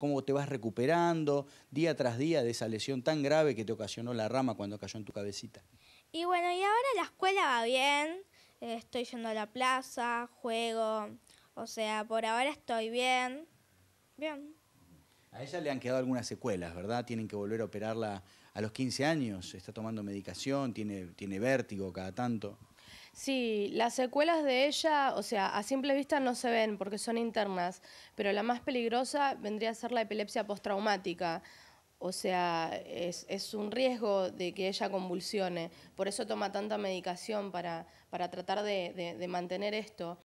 cómo te vas recuperando día tras día de esa lesión tan grave que te ocasionó la rama cuando cayó en tu cabecita. Y bueno, y ahora la escuela va bien, eh, estoy yendo a la plaza, juego, o sea, por ahora estoy bien, bien. A ella le han quedado algunas secuelas, ¿verdad? Tienen que volver a operarla a los 15 años, está tomando medicación, tiene, tiene vértigo cada tanto. Sí, las secuelas de ella, o sea, a simple vista no se ven porque son internas, pero la más peligrosa vendría a ser la epilepsia postraumática. O sea, es, un riesgo de que ella convulsione. Por eso toma tanta medicación para, para tratar de, de, de mantener esto.